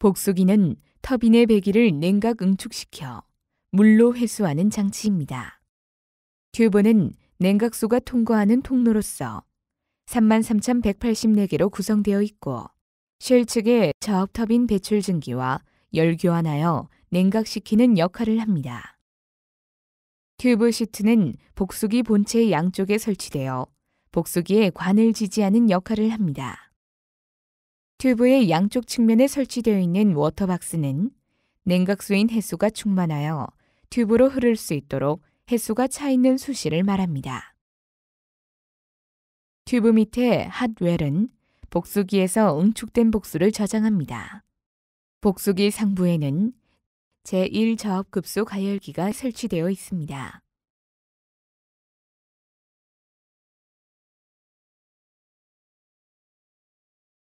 복수기는 터빈의 배기를 냉각 응축시켜 물로 회수하는 장치입니다. 튜브는 냉각수가 통과하는 통로로서 33,184개로 구성되어 있고 쉘 측의 저압 터빈 배출 증기와 열 교환하여 냉각시키는 역할을 합니다. 튜브 시트는 복수기 본체 양쪽에 설치되어 복수기에 관을 지지하는 역할을 합니다. 튜브의 양쪽 측면에 설치되어 있는 워터박스는 냉각수인 해수가 충만하여 튜브로 흐를 수 있도록 해수가 차 있는 수시를 말합니다. 튜브 밑에 핫웰은 복수기에서 응축된 복수를 저장합니다. 복수기 상부에는 제1저압급수 가열기가 설치되어 있습니다.